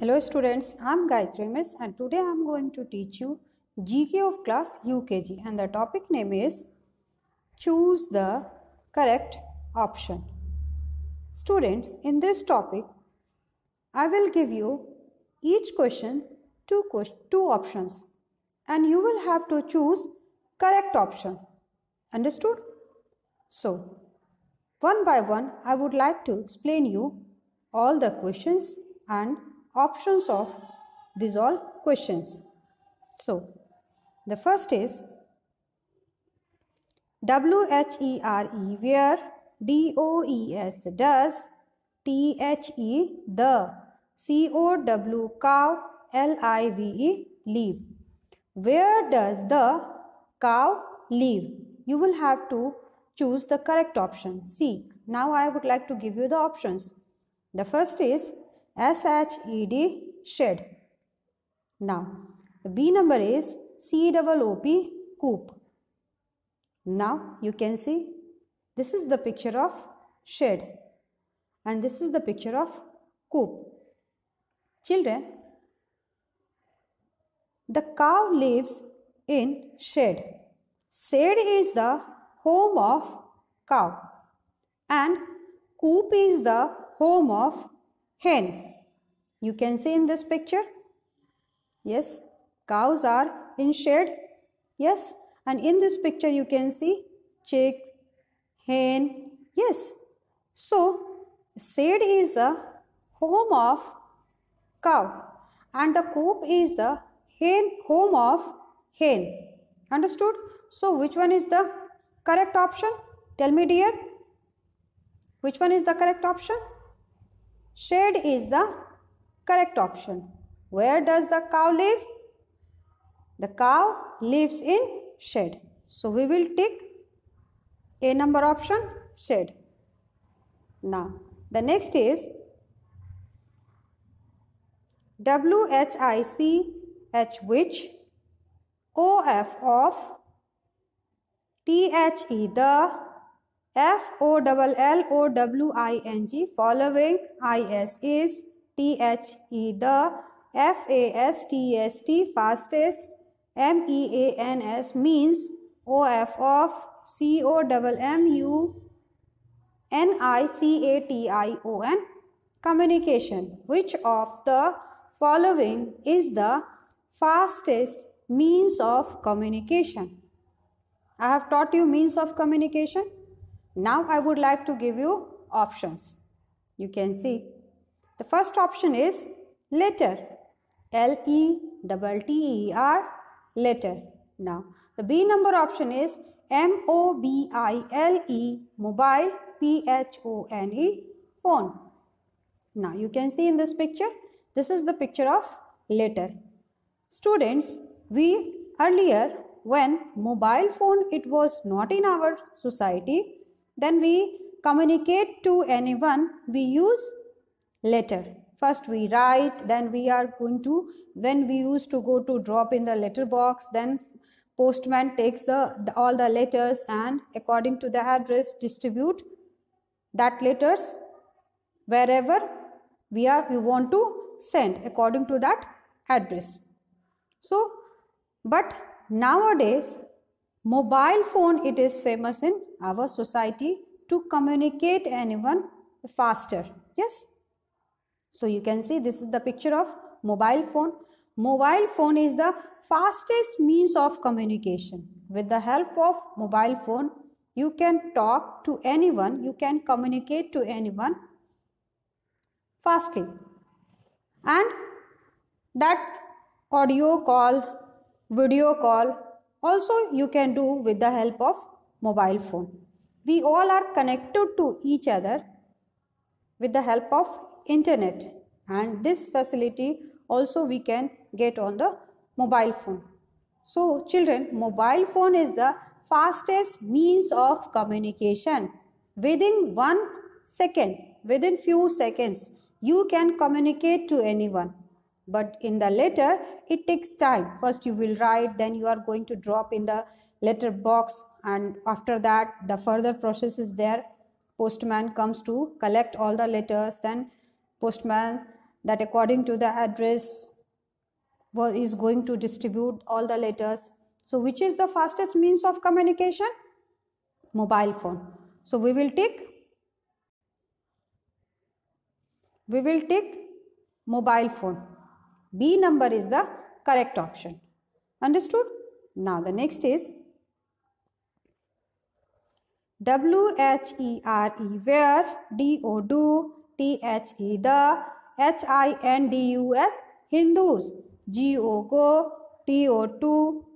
Hello students, I am Gayatri Miss and today I am going to teach you GK of class UKG and the topic name is Choose the correct option. Students, in this topic, I will give you each question two, question, two options and you will have to choose correct option. Understood? So, one by one, I would like to explain you all the questions and options of these all questions. So, the first is W H E R E where D O E S does T H E the C O W cow L I V E leave. Where does the cow leave? You will have to choose the correct option. See, now I would like to give you the options. The first is S-H-E-D, shed. Now, the B number is O P coop. Now, you can see this is the picture of shed and this is the picture of coop. Children, the cow lives in shed. Shed is the home of cow and coop is the home of hen. You can see in this picture. Yes, cows are in shed. Yes, and in this picture you can see chick, hen. Yes, so shed is a home of cow and the coop is the hen home of hen. Understood? So which one is the correct option? Tell me dear. Which one is the correct option? Shed is the correct option. Where does the cow live? The cow lives in shed. So we will tick A number option shed. Now the next is W H I C H which O F of T H E the F O double L O W I N G following I S is T H E the F A S T S T fastest M E A N S means O F of C O double M U N I C A T I O N communication. Which of the following is the fastest means of communication? I have taught you means of communication now I would like to give you options. You can see. The first option is T E R L E T T E R Now the B number option is M O B I L E mobile P H O N E phone. Now you can see in this picture, this is the picture of letter. Students, we earlier when mobile phone it was not in our society, then we communicate to anyone, we use letter. First we write, then we are going to, when we used to go to drop in the letter box, then postman takes the, the all the letters and according to the address distribute that letters wherever we are we want to send according to that address so but nowadays Mobile phone, it is famous in our society to communicate anyone faster. Yes. So you can see this is the picture of mobile phone. Mobile phone is the fastest means of communication. With the help of mobile phone, you can talk to anyone, you can communicate to anyone fastly. And that audio call, video call, also, you can do with the help of mobile phone. We all are connected to each other with the help of internet and this facility also we can get on the mobile phone. So children, mobile phone is the fastest means of communication. Within one second, within few seconds, you can communicate to anyone but in the letter it takes time first you will write then you are going to drop in the letter box and after that the further process is there postman comes to collect all the letters then postman that according to the address is going to distribute all the letters so which is the fastest means of communication mobile phone so we will take we will take mobile phone B number is the correct option. Understood? Now the next is W H E R E where D O do T H E the H I N D U S Hindus G O go T O two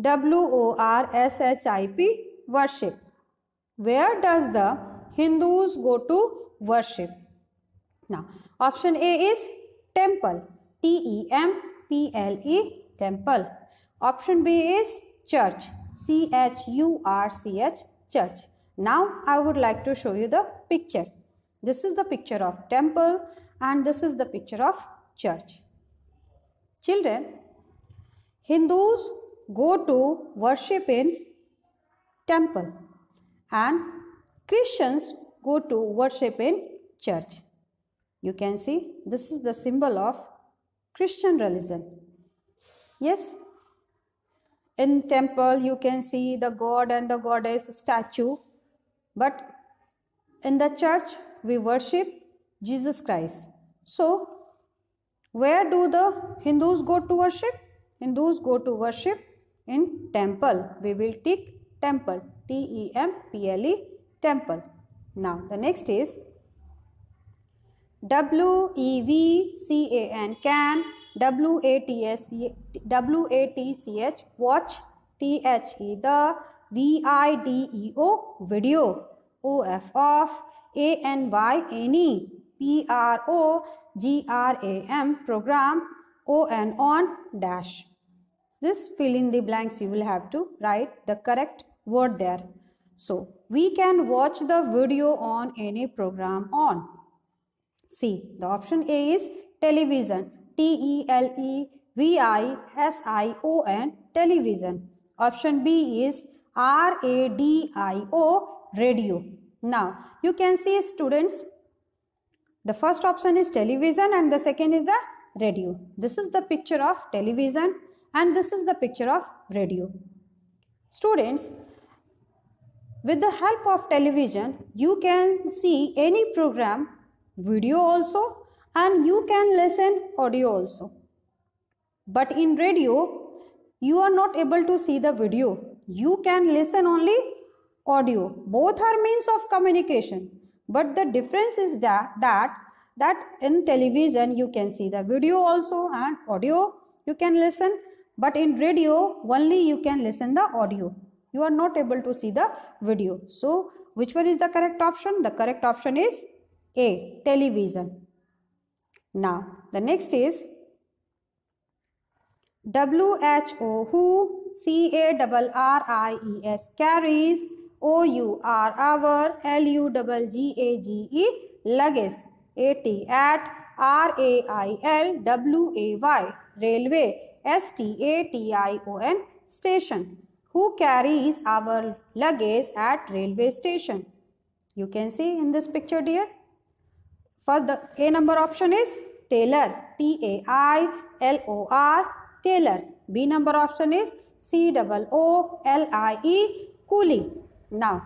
W O R S H I P worship. Where does the Hindus go to worship? Now option A is temple T E M P L E temple. Option B is church. C H U R C H church. Now I would like to show you the picture. This is the picture of temple and this is the picture of church. Children, Hindus go to worship in temple and Christians go to worship in church. You can see this is the symbol of Christian religion. Yes, in temple you can see the god and the goddess statue, but in the church we worship Jesus Christ. So, where do the Hindus go to worship? Hindus go to worship in temple. We will take temple. T E M P L E temple. Now the next is W E V C A N can W A T S W A T C H watch T H E the V I D E O video O F of A N Y any P R O G R A M program O N on dash. This fill in the blanks you will have to write the correct word there. So we can watch the video on any program on C. The option A is television. T E L E V I S I O N television. Option B is R A D I O radio. Now you can see students the first option is television and the second is the radio. This is the picture of television and this is the picture of radio. Students, with the help of television, you can see any program video also and you can listen audio also but in radio you are not able to see the video you can listen only audio both are means of communication but the difference is that that that in television you can see the video also and audio you can listen but in radio only you can listen the audio you are not able to see the video so which one is the correct option the correct option is a. Television. Now, the next is WHO who C A R R I E S carries O U R our L U G G A G E luggage A T at R A I L W A Y railway S T A T I O N station who carries our luggage at railway station you can see in this picture dear for the A number option is Taylor, T-A-I-L-O-R, Taylor. B number option is C-O-O-L-I-E, Cooley. Now,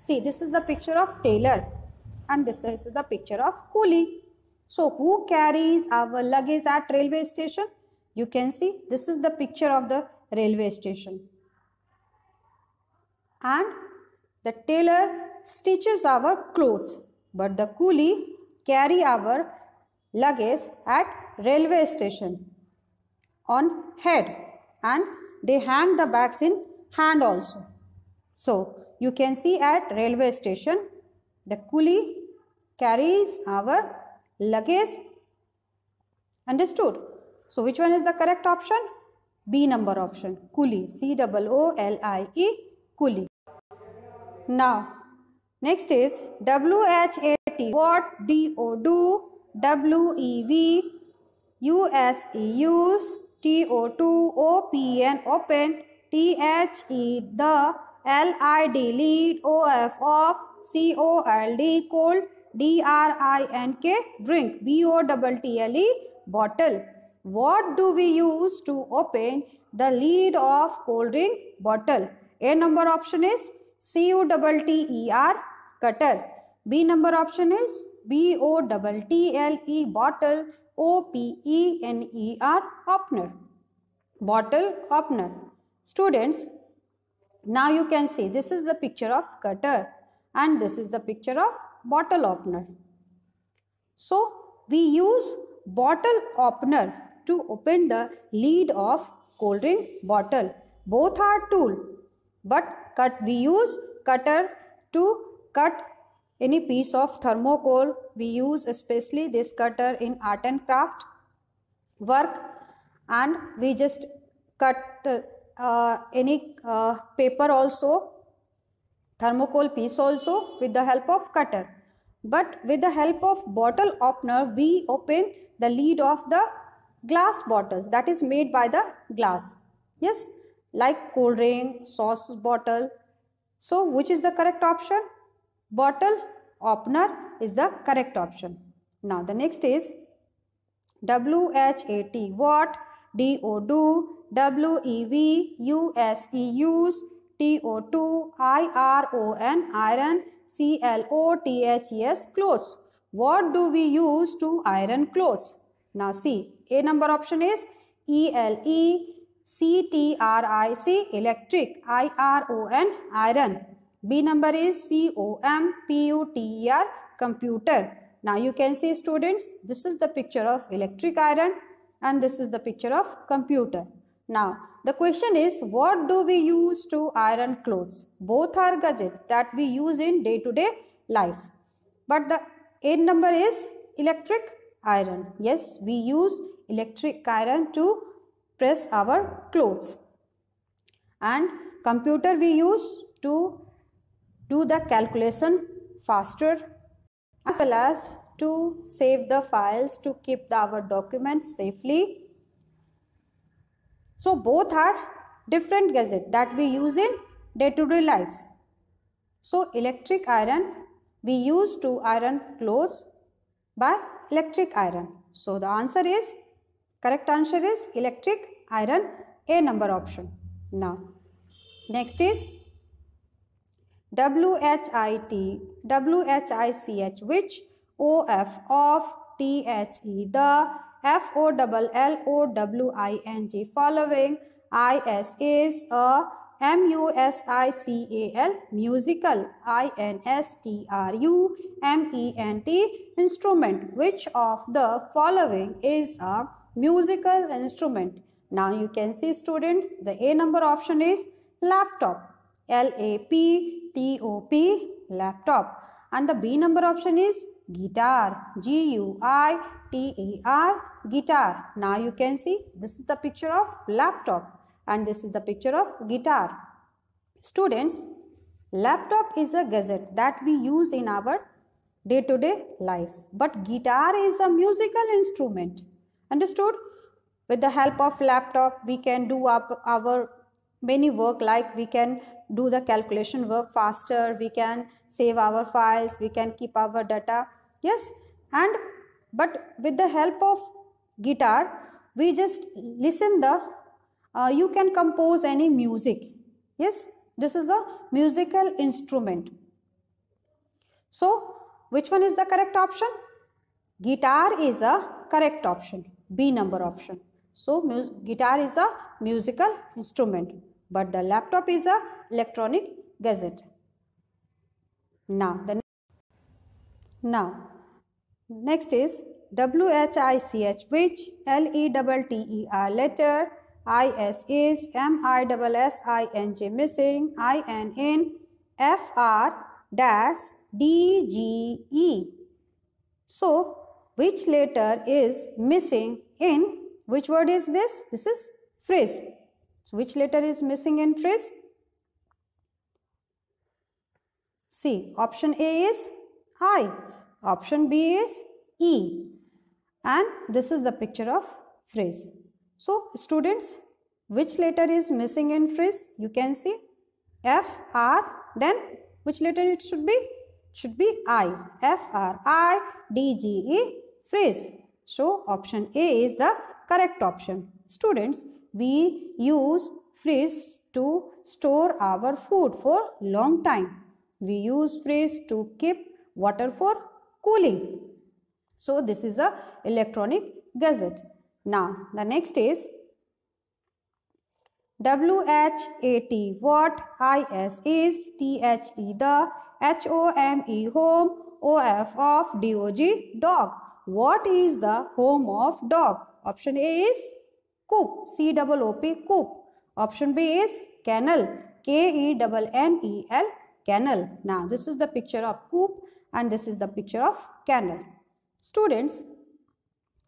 see this is the picture of Taylor and this is the picture of Cooley. So, who carries our luggage at railway station? You can see this is the picture of the railway station. And the tailor stitches our clothes but the coolie carry our luggage at railway station on head and they hang the bags in hand also. So you can see at railway station the coolie carries our luggage. Understood? So which one is the correct option? B number option. Coolie. C double O L I E. Coolie. Now next is W H A creative what D O do W E V U S E use T O 2 O P N open T H E the L I D lead O F off C O L D cold D R I N K drink B O double T L E bottle what do we use to open the lid of cold drink bottle a number option is C U double T E R cutter B number option is B O T T L E B O W T L E O P E N E R opener. Bottle opener. Students, now you can see this is the picture of cutter and this is the picture of bottle opener. So we use bottle opener to open the lid of cold drink bottle. Both are tool but cut we use cutter to cut any piece of thermocol we use especially this cutter in art and craft work and we just cut uh, any uh, paper also thermocol piece also with the help of cutter but with the help of bottle opener we open the lid of the glass bottles that is made by the glass yes like cold ring sauce bottle so which is the correct option Bottle opener is the correct option. Now the next is WHAT what, DO do, USE TO2, IRON iron, CLOTHES clothes. What do we use to iron clothes? Now see, A number option is E L E C T R I C electric, IRON iron. B number is C O M P U T E R computer. Now you can see students, this is the picture of electric iron and this is the picture of computer. Now the question is what do we use to iron clothes? Both are gadgets that we use in day to day life. But the A number is electric iron. Yes, we use electric iron to press our clothes. And computer we use to do the calculation faster as well as to save the files to keep the, our documents safely. So both are different gadget that we use in day-to-day -day life. So electric iron we use to iron clothes by electric iron. So the answer is correct answer is electric iron A number option. Now next is WHIT, WHICH, which, OF, of, THE, the, FOLLOWING, following, IS is musical musical, I-N-S-T-R-U-M-E-N-T, instrument, which of the following is a musical instrument. Now you can see students, the A number option is laptop. L-A-P-T-O-P, laptop. And the B number option is guitar, G-U-I-T-A-R, guitar. Now you can see this is the picture of laptop and this is the picture of guitar. Students, laptop is a gadget that we use in our day-to-day -day life. But guitar is a musical instrument. Understood? With the help of laptop, we can do up our many work like we can do the calculation work faster we can save our files we can keep our data yes and but with the help of guitar we just listen the uh, you can compose any music yes this is a musical instrument so which one is the correct option guitar is a correct option b number option so guitar is a musical instrument but the laptop is a electronic gadget now the now next is which which l e double t e r letter i s is m i double missing i n in dash d g e so which letter is missing in which word is this this is phrase so, which letter is missing in phrase? See, option A is I, option B is E, and this is the picture of phrase. So, students, which letter is missing in phrase? You can see F, R, then which letter it should be? It should be I, F, R, I, D, G, E, phrase. So, option A is the correct option. Students, we use fridge to store our food for long time. We use fridge to keep water for cooling. So this is a electronic gadget. Now the next is WHAT what IS is THE the HOME home OF of DOG dog. What is the home of dog? Option A is coop, C double O P, coop. Option B is kennel, K E double N E L, kennel. Now, this is the picture of coop and this is the picture of kennel. Students,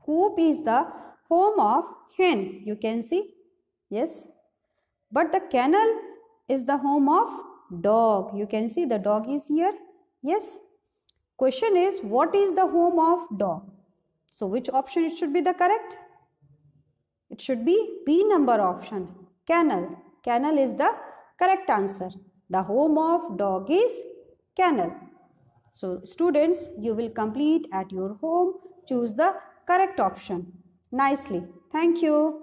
coop is the home of hen, you can see, yes. But the kennel is the home of dog. You can see the dog is here, yes. Question is, what is the home of dog? So, which option it should be the correct? It should be B number option. Kennel. Kennel is the correct answer. The home of dog is kennel. So students, you will complete at your home. Choose the correct option. Nicely. Thank you.